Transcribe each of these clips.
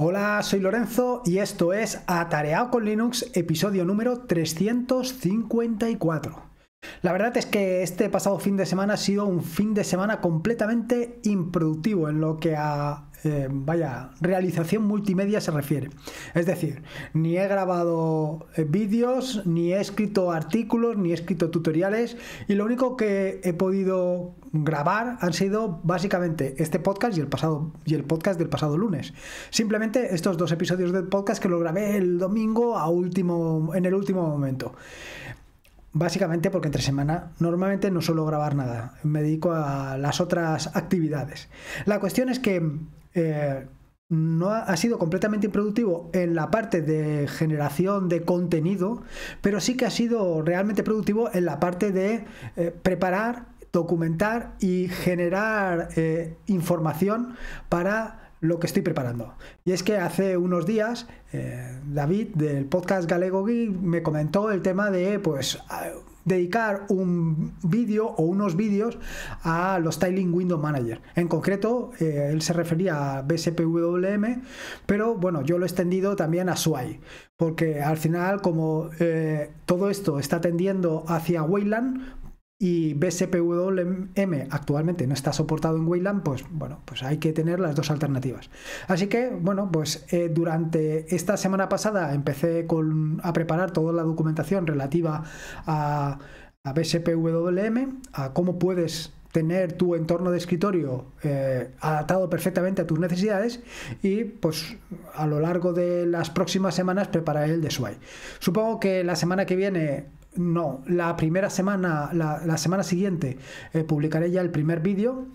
Hola, soy Lorenzo y esto es Atareado con Linux, episodio número 354. La verdad es que este pasado fin de semana ha sido un fin de semana completamente improductivo en lo que a eh, vaya, realización multimedia se refiere. Es decir, ni he grabado eh, vídeos, ni he escrito artículos, ni he escrito tutoriales y lo único que he podido grabar han sido básicamente este podcast y el pasado y el podcast del pasado lunes. Simplemente estos dos episodios del podcast que lo grabé el domingo a último en el último momento. Básicamente porque entre semana normalmente no suelo grabar nada, me dedico a las otras actividades. La cuestión es que eh, no ha, sido completamente improductivo en la parte de generación de contenido, pero sí que ha sido realmente productivo en la parte de eh, preparar, documentar y generar eh, información para lo que estoy preparando. Y es que hace unos días David del podcast Galego Geek me comentó el tema de pues dedicar un vídeo o unos vídeos a los Tiling Window Manager. En concreto, eh, él se refería a BSPWM, pero bueno, yo lo he extendido también a Sway, porque al final, como eh, todo esto está tendiendo hacia Wayland, y BSPWM actualmente no está soportado en Wayland, pues bueno, pues hay que tener las dos alternativas. Así que, bueno, pues eh, durante esta semana pasada empecé a preparar toda la documentación relativa a, a BSPWM, a cómo puedes tener tu entorno de escritorio eh, adaptado perfectamente a tus necesidades y pues a lo largo de las próximas semanas prepararé el de sway. Supongo que la semana que viene no, la primera semana, la, semana siguiente, eh, publicaré ya el primer vídeo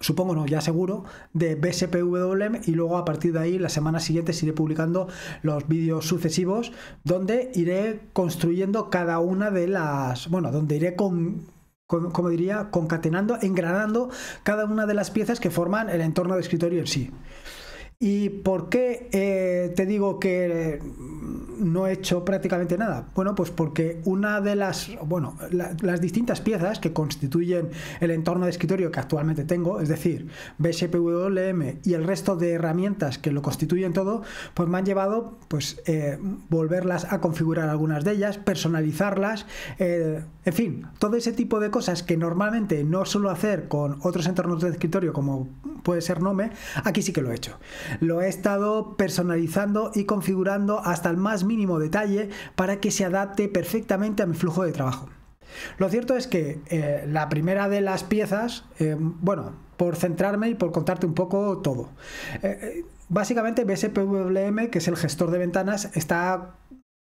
supongo no, ya seguro, de BSPWM y luego a partir de ahí la semana siguiente iré publicando los vídeos sucesivos donde iré construyendo cada una de las, bueno, donde iré como diría, concatenando, engranando cada una de las piezas que forman el entorno de escritorio en sí. ¿Y por qué eh, te digo que no he hecho prácticamente nada? Bueno, pues porque una de las, bueno, las distintas piezas que constituyen el entorno de escritorio que actualmente tengo, es decir, BSPWM y el resto de herramientas que lo constituyen todo, pues me han llevado pues eh, volverlas a configurar algunas de ellas, personalizarlas, eh, en fin, todo ese tipo de cosas que normalmente no suelo hacer con otros entornos de escritorio como puede ser Nome, aquí sí que lo he hecho. Lo he estado personalizando y configurando hasta el más mínimo detalle para que se adapte perfectamente a mi flujo de trabajo. Lo cierto es que eh, la primera de las piezas, eh, bueno, por centrarme y por contarte un poco todo. Eh, básicamente BSPWM, que es el gestor de ventanas, está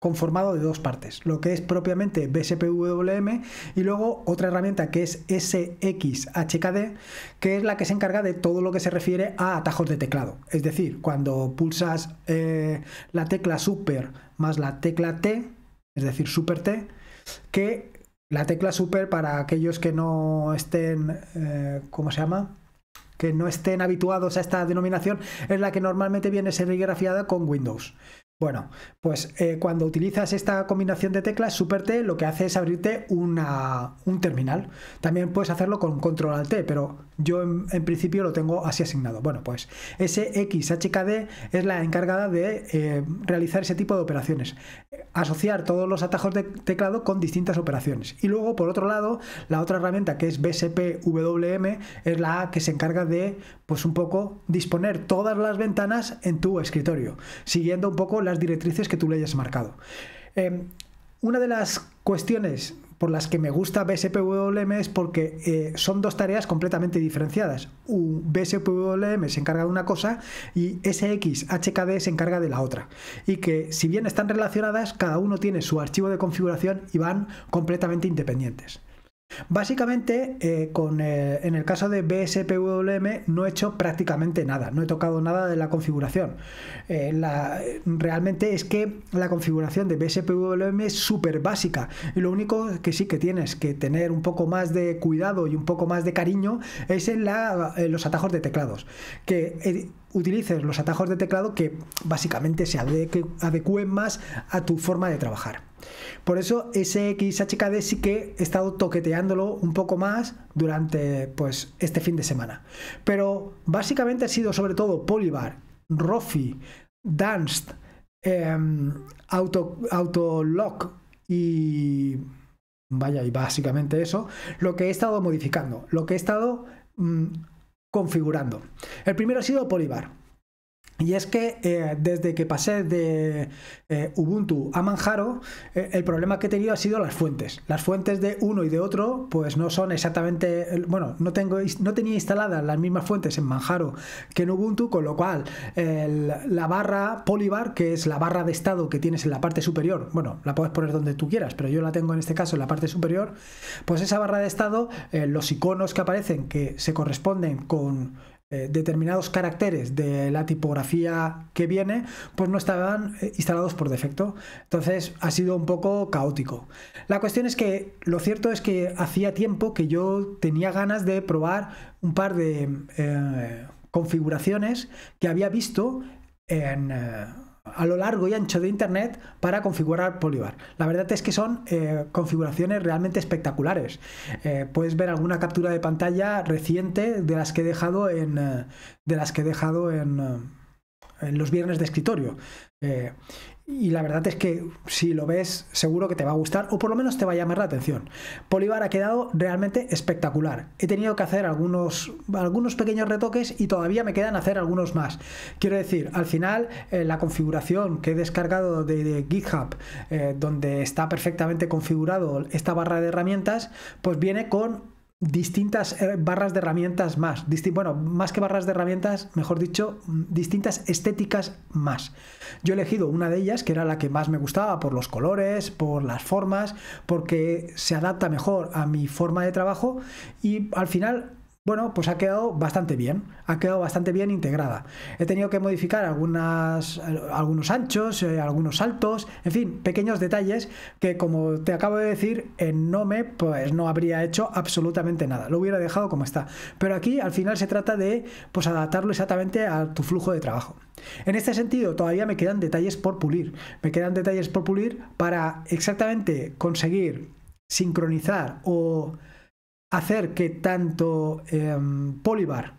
conformado de dos partes, lo que es propiamente BSPWM y luego otra herramienta que es SXHKD, que es la que se encarga de todo lo que se refiere a atajos de teclado. Es decir, cuando pulsas eh, la tecla super más la tecla T, es decir, super T, que la tecla super para aquellos que no estén, eh, ¿cómo se llama? que no estén habituados a esta denominación, es la que normalmente viene serigrafiada con Windows. Bueno, pues eh, cuando utilizas esta combinación de teclas, Super T lo que hace es abrirte un terminal. También puedes hacerlo con Control Alt T, pero yo en, principio lo tengo así asignado. Bueno, pues SXHKD es la encargada de eh, realizar ese tipo de operaciones, asociar todos los atajos de teclado con distintas operaciones. Y luego, por otro lado, la otra herramienta que es BSPWM es la que se encarga de, pues un poco, disponer todas las ventanas en tu escritorio, siguiendo un poco las directrices que tú le hayas marcado. Em, una de las cuestiones por las que me gusta BSPWM es porque eh, son dos tareas completamente diferenciadas. Un BSPWM se encarga de una cosa y SXHKD se encarga de la otra. Y que si bien están relacionadas, cada uno tiene su archivo de configuración y van completamente independientes. Básicamente, eh, eh, en el caso de BSPWM no he hecho prácticamente nada, no he tocado nada de la configuración. Eh, la, realmente es que la configuración de BSPWM es súper básica y lo único que sí que tienes que tener un poco más de cuidado y un poco más de cariño es en, los atajos de teclados. Que utilices los atajos de teclado que básicamente se adecúen más a tu forma de trabajar. Por eso ese XHKD sí que he estado toqueteándolo un poco más durante pues, este fin de semana. Pero básicamente ha sido sobre todo Polybar, Rofi, Danst, em, Auto, Autolock y... Vaya, y básicamente eso, lo que he estado modificando, lo que he estado... Mm, configurando. El primero ha sido Polibar. Y es que eh, desde que pasé de eh, Ubuntu a Manjaro, eh, el problema que he tenido ha sido las fuentes. Las fuentes de uno y de otro, pues no son exactamente, bueno, no, tengo, no tenía instaladas las mismas fuentes en Manjaro que en Ubuntu, con lo cual la barra Polybar, que es la barra de estado que tienes en la parte superior, bueno, la puedes poner donde tú quieras, pero yo la tengo en este caso en la parte superior, pues esa barra de estado, los iconos que aparecen que se corresponden con eh, determinados caracteres de la tipografía que viene, pues no estaban eh, instalados por defecto. Entonces ha sido un poco caótico. La cuestión es que lo cierto es que hacía tiempo que yo tenía ganas de probar un par de eh, configuraciones que había visto en a lo largo y ancho de Internet para configurar Polybar. La verdad es que son eh, configuraciones realmente espectaculares. Eh, puedes ver alguna captura de pantalla reciente de las que he dejado en, eh, de las que he dejado en, los viernes de escritorio y la verdad es que si lo ves seguro que te va a gustar o por lo menos te va a llamar la atención. Polivar ha quedado realmente espectacular. He tenido que hacer algunos, algunos pequeños retoques y todavía me quedan hacer algunos más. Quiero decir, al final eh, la configuración que he descargado de, GitHub, eh, donde está perfectamente configurado esta barra de herramientas, pues viene con distintas barras de herramientas más, bueno, más que barras de herramientas, mejor dicho, mm, distintas estéticas más. Yo he elegido una de ellas, que era la que más me gustaba, por los colores, por las formas, porque se adapta mejor a mi forma de trabajo y al final bueno, pues ha quedado bastante bien, ha quedado bastante bien integrada. He tenido que modificar algunas, algunos anchos, eh, algunos altos en fin, pequeños detalles que como te acabo de decir, en Nome pues no habría hecho absolutamente nada, lo hubiera dejado como está. Pero aquí al final se trata de pues adaptarlo exactamente a tu flujo de trabajo. En este sentido, todavía me quedan detalles por pulir, me quedan detalles por pulir para exactamente conseguir sincronizar o hacer que tanto em, Polybar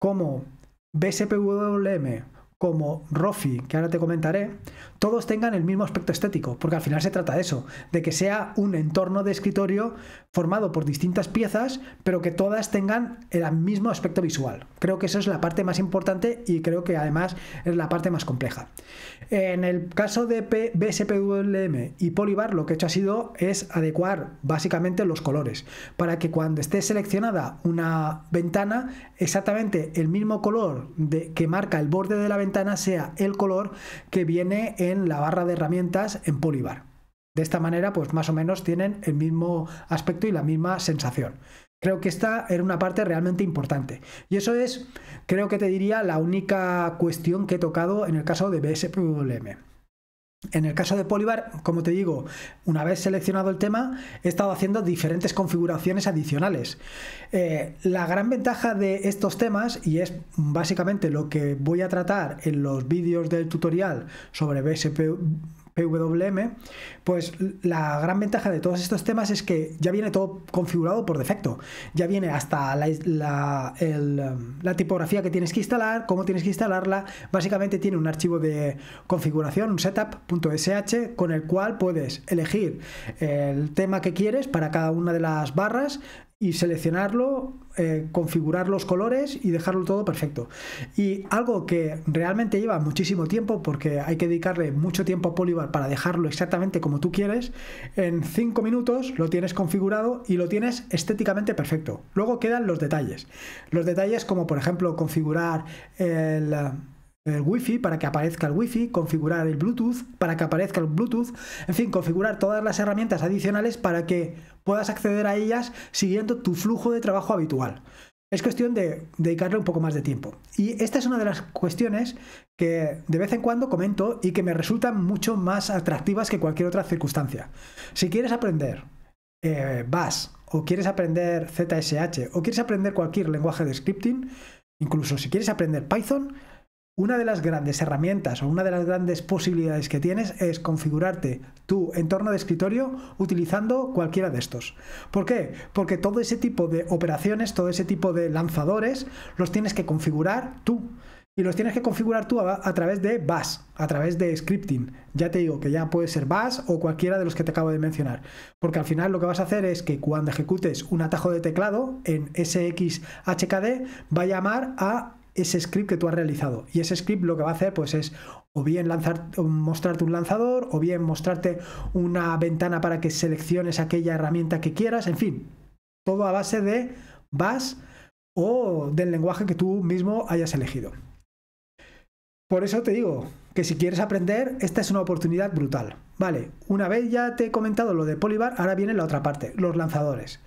como BSPWM como Rofi, que ahora te comentaré, todos tengan el mismo aspecto estético, porque al final se trata de eso, de que sea un entorno de escritorio formado por distintas piezas, pero que todas tengan el mismo aspecto visual. Creo que esa es la parte más importante y creo que además es la parte más compleja. En el caso de BSPWM y Polybar, lo que he hecho ha sido es adecuar básicamente los colores para que cuando esté seleccionada una ventana, exactamente el mismo color que marca el borde de la ventana sea el color que viene en la barra de herramientas en Polybar. De esta manera, pues más o menos tienen el mismo aspecto y la misma sensación. Creo que esta era una parte realmente importante. Y eso es, creo que te diría, la única cuestión que he tocado en el caso de BSPWM. En el caso de Polybar, como te digo, una vez seleccionado el tema, he estado haciendo diferentes configuraciones adicionales. Eh, la gran ventaja de estos temas, y es básicamente lo que voy a tratar en los vídeos del tutorial sobre BSPWM PWM, pues la gran ventaja de todos estos temas es que ya viene todo configurado por defecto. Ya viene hasta la, tipografía que tienes que instalar, cómo tienes que instalarla. Básicamente tiene un archivo de configuración, un setup.sh, con el cual puedes elegir el tema que quieres para cada una de las barras, y seleccionarlo, eh, configurar los colores y dejarlo todo perfecto. Y algo que realmente lleva muchísimo tiempo, porque hay que dedicarle mucho tiempo a Polybar para dejarlo exactamente como tú quieres, en 5 minutos lo tienes configurado y lo tienes estéticamente perfecto. Luego quedan los detalles. Los detalles como por ejemplo configurar el el wifi para que aparezca el wifi, configurar el Bluetooth para que aparezca el Bluetooth, en fin, configurar todas las herramientas adicionales para que puedas acceder a ellas siguiendo tu flujo de trabajo habitual. Es cuestión de dedicarle un poco más de tiempo. Y esta es una de las cuestiones que de vez en cuando comento y que me resultan mucho más atractivas que cualquier otra circunstancia. Si quieres aprender eh, Bash o quieres aprender ZSH o quieres aprender cualquier lenguaje de scripting, incluso si quieres aprender Python, una de las grandes herramientas o una de las grandes posibilidades que tienes es configurarte tu entorno de escritorio utilizando cualquiera de estos. ¿Por qué? Porque todo ese tipo de operaciones, todo ese tipo de lanzadores, los tienes que configurar tú. Y los tienes que configurar tú a, a través de BAS, a través de scripting. Ya te digo que ya puede ser BAS o cualquiera de los que te acabo de mencionar. Porque al final lo que vas a hacer es que cuando ejecutes un atajo de teclado en SXHKD va a llamar a ese script que tú has realizado. Y ese script lo que va a hacer pues es o bien lanzar, mostrarte un lanzador, o bien mostrarte una ventana para que selecciones aquella herramienta que quieras, en fin, todo a base de Bash o del lenguaje que tú mismo hayas elegido. Por eso te digo que si quieres aprender, esta es una oportunidad brutal. Vale, una vez ya te he comentado lo de Polybar, ahora viene la otra parte, los lanzadores.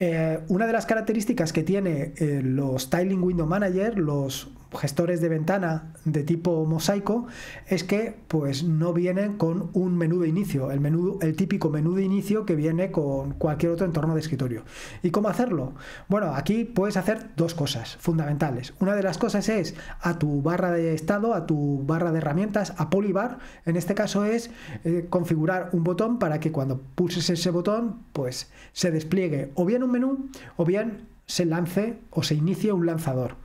Eh, una de las características que tiene eh, los Tiling Window Manager, los gestores de ventana de tipo mosaico es que pues no vienen con un menú de inicio, el, menú, el típico menú de inicio que viene con cualquier otro entorno de escritorio. ¿Y cómo hacerlo? Bueno, aquí puedes hacer dos cosas fundamentales. Una de las cosas es a tu barra de estado, a tu barra de herramientas, a Polybar, en este caso es eh, configurar un botón para que cuando pulses ese botón pues se despliegue o bien un menú o bien se lance o se inicie un lanzador.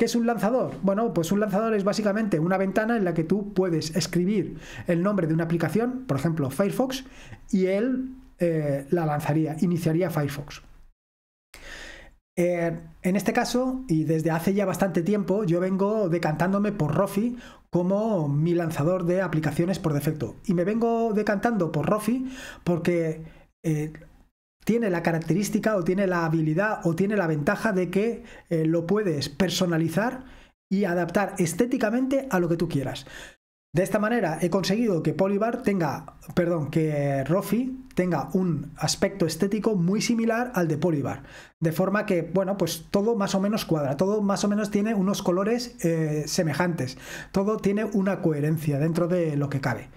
¿Qué es un lanzador? Bueno, pues un lanzador es básicamente una ventana en la que tú puedes escribir el nombre de una aplicación, por ejemplo Firefox, y él eh, la lanzaría, iniciaría Firefox. Eh, en este caso, y desde hace ya bastante tiempo, yo vengo decantándome por Rofi como mi lanzador de aplicaciones por defecto. Y me vengo decantando por Rofi porque eh, tiene la característica o tiene la habilidad o tiene la ventaja de que eh, lo puedes personalizar y adaptar estéticamente a lo que tú quieras. De esta manera he conseguido que Polybar tenga, perdón, que Rofi tenga un aspecto estético muy similar al de Polybar. De forma que, bueno, pues todo más o menos cuadra, todo más o menos tiene unos colores eh, semejantes, todo tiene una coherencia dentro de lo que cabe.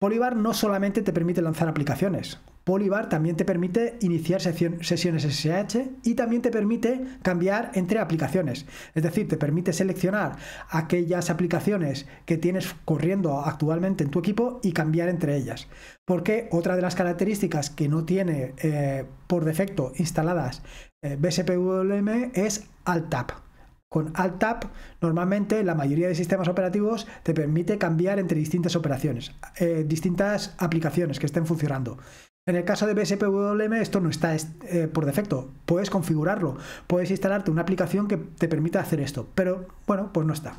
Polybar no solamente te permite lanzar aplicaciones, Polybar también te permite iniciar sesiones SSH y también te permite cambiar entre aplicaciones. Es decir, te permite seleccionar aquellas aplicaciones que tienes corriendo actualmente en tu equipo y cambiar entre ellas. Porque otra de las características que no tiene eh, por defecto instaladas eh, BSPWM es alt Con alt normalmente la mayoría de sistemas operativos te permite cambiar entre distintas operaciones, eh, distintas aplicaciones que estén funcionando. En el caso de BSPWM esto no está eh, por defecto, puedes configurarlo, puedes instalarte una aplicación que te permita hacer esto, pero bueno, pues no está.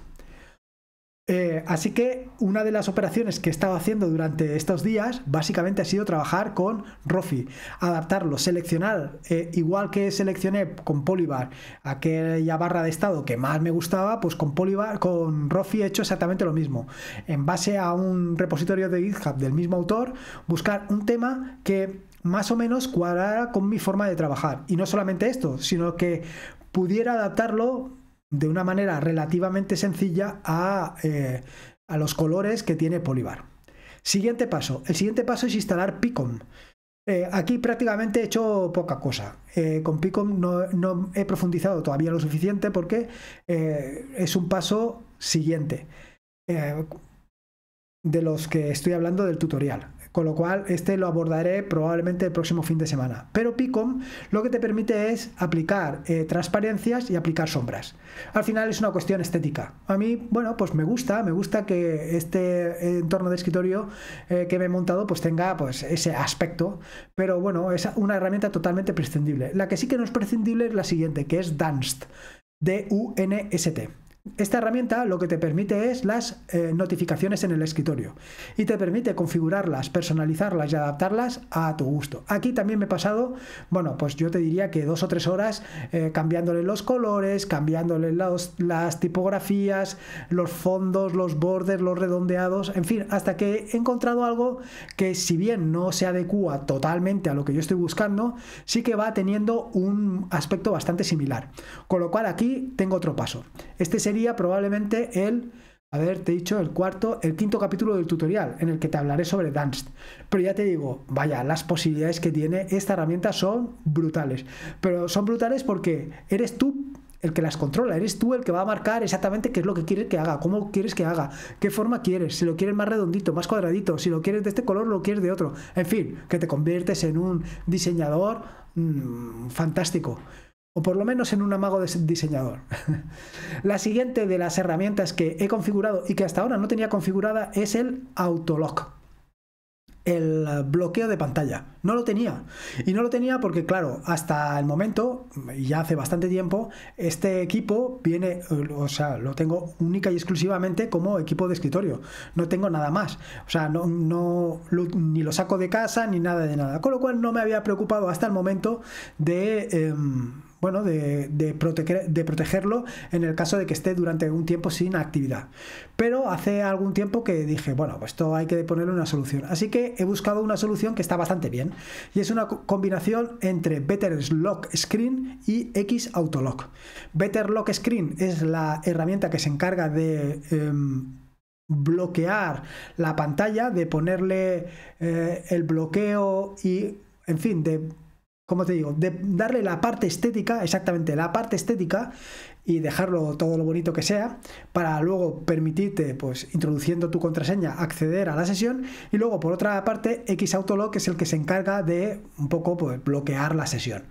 Eh, así que una de las operaciones que he estado haciendo durante estos días básicamente ha sido trabajar con Rofi, adaptarlo, seleccionar, eh, igual que seleccioné con Polybar aquella barra de estado que más me gustaba, pues con Polybar, con Rofi he hecho exactamente lo mismo. En base a un repositorio de GitHub del mismo autor, buscar un tema que más o menos cuadrara con mi forma de trabajar. Y no solamente esto, sino que pudiera adaptarlo de una manera relativamente sencilla eh, a, los colores que tiene Polybar. Siguiente paso. El siguiente paso es instalar Picom. Eh, aquí prácticamente he hecho poca cosa. Eh, con Picom no, he profundizado todavía lo suficiente porque es un paso siguiente de los que estoy hablando del tutorial con lo cual este lo abordaré probablemente el próximo fin de semana. Pero PICOM lo que te permite es aplicar eh, transparencias y aplicar sombras. Al final es una cuestión estética. A mí, bueno, pues me gusta, me gusta que este entorno de escritorio eh, que me he montado pues tenga pues ese aspecto, pero bueno, es una herramienta totalmente prescindible. La que sí que no es prescindible es la siguiente, que es Danst, D-U-N-S-T. Esta herramienta lo que te permite es las eh, notificaciones en el escritorio y te permite configurarlas, personalizarlas y adaptarlas a tu gusto. Aquí también me he pasado, bueno, pues yo te diría que dos o tres horas eh, cambiándole los colores, cambiándole las tipografías, los fondos, los bordes, los redondeados, en fin, hasta que he encontrado algo que si bien no se adecua totalmente a lo que yo estoy buscando, sí que va teniendo un aspecto bastante similar. Con lo cual aquí tengo otro paso. Este sería probablemente el haberte dicho el cuarto, el quinto capítulo del tutorial en el que te hablaré sobre dance Pero ya te digo, vaya, las posibilidades que tiene esta herramienta son brutales. Pero son brutales porque eres tú el que las controla, eres tú el que va a marcar exactamente qué es lo que quieres que haga, cómo quieres que haga, qué forma quieres, si lo quieres más redondito, más cuadradito, si lo quieres de este color, lo quieres de otro. En fin, que te conviertes en un diseñador mm, fantástico o por lo menos en un amago de diseñador. la siguiente de las herramientas que he configurado y que hasta ahora no tenía configurada es el autolock el bloqueo de pantalla. No lo tenía. Y no lo tenía porque, claro, hasta el momento, ya hace bastante tiempo, este equipo viene, o sea, lo tengo única y exclusivamente como equipo de escritorio. No tengo nada más. O sea, no, ni lo saco de casa ni nada de nada. Con lo cual no me había preocupado hasta el momento de... Em, bueno, de, protegerlo en el caso de que esté durante un tiempo sin actividad. Pero hace algún tiempo que dije, bueno, pues esto hay que ponerle una solución. Así que he buscado una solución que está bastante bien y es una combinación entre Better Lock Screen y X Autolock. Better Lock Screen es la herramienta que se encarga de... Em, bloquear la pantalla, de ponerle eh, el bloqueo y, en fin, de como te digo, de darle la parte estética, exactamente la parte estética, y dejarlo todo lo bonito que sea, para luego permitirte, pues introduciendo tu contraseña, acceder a la sesión, y luego por otra parte, XAutoLock es el que se encarga de un poco pues, bloquear la sesión.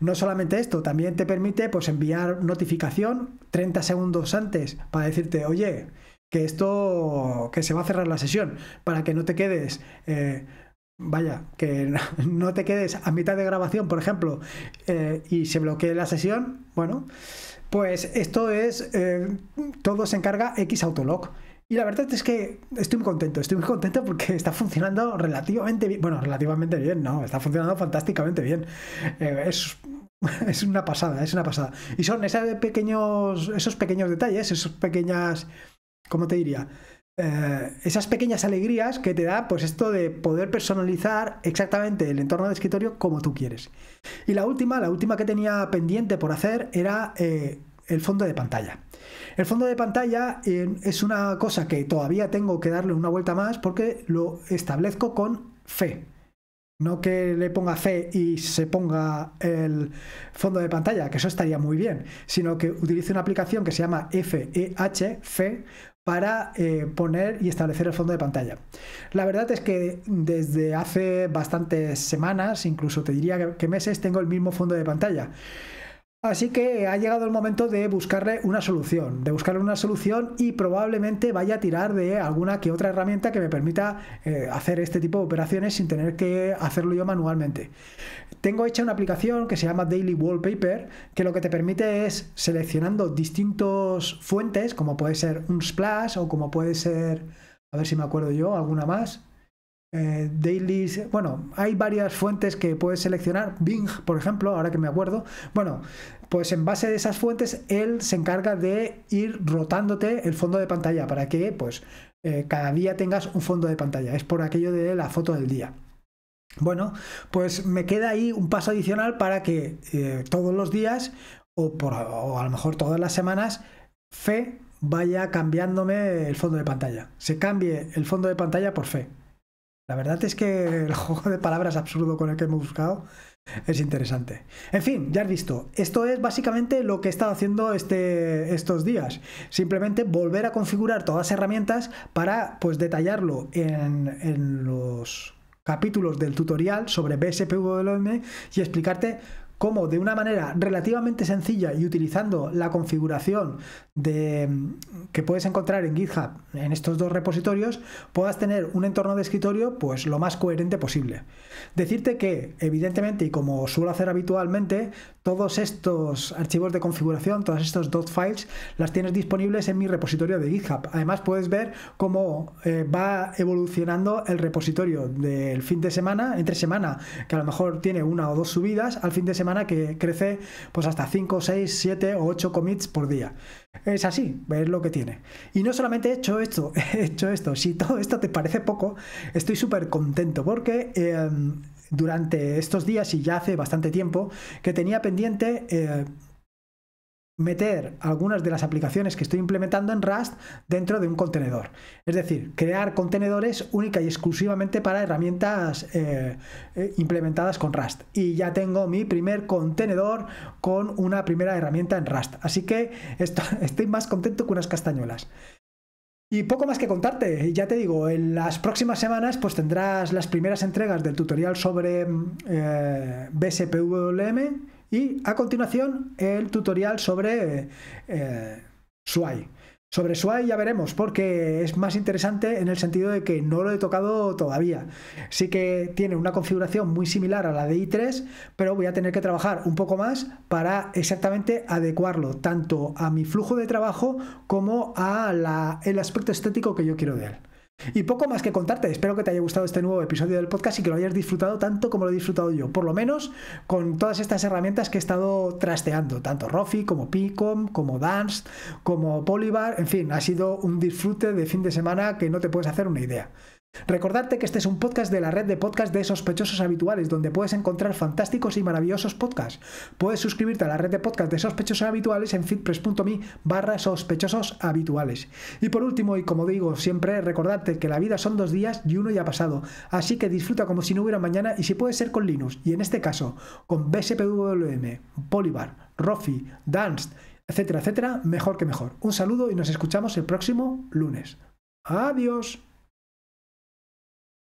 No solamente esto, también te permite pues, enviar notificación 30 segundos antes para decirte, oye, que esto, que se va a cerrar la sesión, para que no te quedes... Eh, Vaya, que no te quedes a mitad de grabación, por ejemplo, eh, y se bloquee la sesión, bueno, pues esto es, eh, todo se encarga X autolock. Y la verdad es que estoy muy contento, estoy muy contento porque está funcionando relativamente bien, bueno, relativamente bien, no, está funcionando fantásticamente bien. Eh, es, es una pasada, es una pasada. Y son esos pequeños, esos pequeños detalles, esos pequeñas, ¿cómo te diría? Eh, esas pequeñas alegrías que te da pues esto de poder personalizar exactamente el entorno de escritorio como tú quieres. Y la última, la última que tenía pendiente por hacer era eh, el fondo de pantalla. El fondo de pantalla es una cosa que todavía tengo que darle una vuelta más porque lo establezco con fe. No que le ponga fe y se ponga el fondo de pantalla, que eso estaría muy bien, sino que utilice una aplicación que se llama FEH, FE, para eh, poner y establecer el fondo de pantalla. La verdad es que desde hace bastantes semanas, incluso te diría que meses, tengo el mismo fondo de pantalla. Así que ha llegado el momento de buscarle una solución, de buscarle una solución y probablemente vaya a tirar de alguna que otra herramienta que me permita eh, hacer este tipo de operaciones sin tener que hacerlo yo manualmente. Tengo hecha una aplicación que se llama Daily Wallpaper, que lo que te permite es seleccionando distintos fuentes, como puede ser un splash o como puede ser, a ver si me acuerdo yo, alguna más. Eh, daily, bueno, hay varias fuentes que puedes seleccionar, Bing, por ejemplo, ahora que me acuerdo. Bueno, pues en base de esas fuentes, él se encarga de ir rotándote el fondo de pantalla para que, pues, eh, cada día tengas un fondo de pantalla. Es por aquello de la foto del día. Bueno, pues me queda ahí un paso adicional para que eh, todos los días o, a lo mejor todas las semanas, fe vaya cambiándome el fondo de pantalla. Se cambie el fondo de pantalla por fe. La verdad es que el juego de palabras absurdo con el que hemos buscado es interesante. En fin, ya has visto. Esto es básicamente lo que he estado haciendo este, estos días. Simplemente volver a configurar todas las herramientas para pues, detallarlo en los capítulos del tutorial sobre BSPWM y explicarte cómo de una manera relativamente sencilla y utilizando la configuración que puedes encontrar en GitHub en estos dos repositorios, puedas tener un entorno de escritorio pues lo más coherente posible. Decirte que, evidentemente, y como suelo hacer habitualmente, todos estos archivos de configuración, todos estos dot files, las tienes disponibles en mi repositorio de GitHub. Además, puedes ver cómo eh, va evolucionando el repositorio del fin de semana, entre semana, que a lo mejor tiene una o dos subidas, al fin de semana que crece pues hasta 5, 6, 7 o 8 commits por día. Es así, ver lo que tiene. Y no solamente he hecho esto, he hecho esto. Si todo esto te parece poco, estoy súper contento porque em, durante estos días y ya hace bastante tiempo que tenía pendiente eh, meter algunas de las aplicaciones que estoy implementando en Rust dentro de un contenedor. Es decir, crear contenedores única y exclusivamente para herramientas eh, eh, implementadas con Rust. Y ya tengo mi primer contenedor con una primera herramienta en Rust. Así que estoy más contento que unas castañuelas. Y poco más que contarte, ya te digo, en las próximas semanas pues tendrás las primeras entregas del tutorial sobre mm, eh, BSPWM y a continuación el tutorial sobre eh, sobre Suárez ya veremos, porque es más interesante en el sentido de que no lo he tocado todavía. Sí que tiene una configuración muy similar a la de i3, pero voy a tener que trabajar un poco más para exactamente adecuarlo tanto a mi flujo de trabajo como a el aspecto estético que yo quiero de él. Y poco más que contarte, espero que te haya gustado este nuevo episodio del podcast y que lo hayas disfrutado tanto como lo he disfrutado yo, por lo menos con todas estas herramientas que he estado trasteando, tanto Rofi como Picom, como Dance, como Polybar, en fin, ha sido un disfrute de fin de semana que no te puedes hacer una idea. Recordarte que este es un podcast de la red de podcast de sospechosos habituales, donde puedes encontrar fantásticos y maravillosos podcasts. Puedes suscribirte a la red de podcast de sospechosos habituales en fitpress.me barra sospechosos habituales. Y por último, y como digo siempre, recordarte que la vida son dos días y uno ya ha pasado, así que disfruta como si no hubiera mañana y si puede ser con Linux, y en este caso con BSPWM, bolívar Rofi, Danst, etcétera, etcétera, mejor que mejor. Un saludo y nos escuchamos el próximo lunes. Adiós.